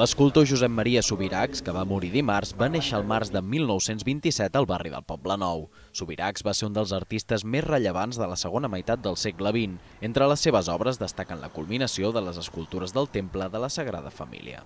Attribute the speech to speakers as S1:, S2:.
S1: L'escultor Josep Maria Subirachs, que va morir dimarts, va néixer al març de 1927 al barri del Poble Nou. Subirachs va ser un dels artistes més rellevants de la segona meitat del segle XX. Entre les seves obres destaquen la culminació de les escultures del Temple de la Sagrada Família.